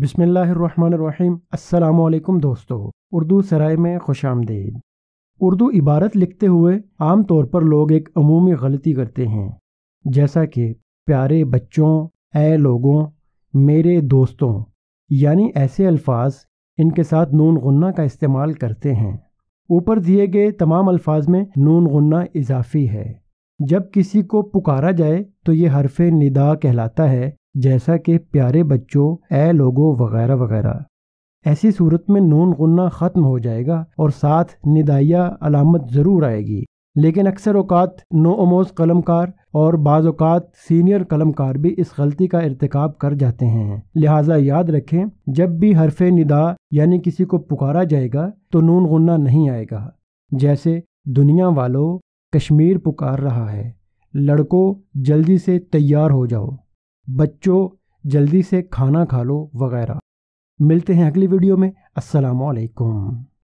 बिसमीम् दोस्तों उर्दू सराय में खुश आमदीद उर्दू इबारत लिखते हुए आम तौर पर लोग एक अमूमी गलती करते हैं जैसा कि प्यारे बच्चों ए लोगों मेरे दोस्तों यानी ऐसे अल्फाज इनके साथ नून गुन्ना का इस्तेमाल करते हैं ऊपर दिए गए तमाम अल्फाज में नून गुन्ना इजाफी है जब किसी को पुकारा जाए तो ये हरफ निदा कहलाता है जैसा कि प्यारे बच्चों ए लोगो वगैरह वगैरह ऐसी सूरत में नून गुन्ना ख़त्म हो जाएगा और साथ निदाइया अलामत ज़रूर आएगी लेकिन अक्सर अवकात नोमोज़ कलमकार और बाज़ात सीनियर कलमकार भी इस गलती का इरतकब कर जाते हैं लिहाजा याद रखें जब भी हरफ निदा यानी किसी को पुकारा जाएगा तो नून गुन्ना नहीं आएगा जैसे दुनिया वालों कश्मीर पुकार रहा है लड़कों जल्दी से तैयार हो जाओ बच्चों जल्दी से खाना खा लो वगैरह मिलते हैं अगली वीडियो में असलकुम